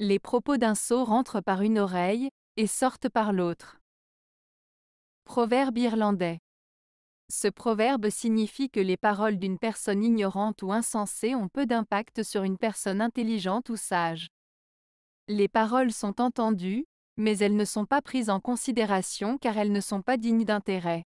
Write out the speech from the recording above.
Les propos d'un sot rentrent par une oreille, et sortent par l'autre. Proverbe irlandais. Ce proverbe signifie que les paroles d'une personne ignorante ou insensée ont peu d'impact sur une personne intelligente ou sage. Les paroles sont entendues, mais elles ne sont pas prises en considération car elles ne sont pas dignes d'intérêt.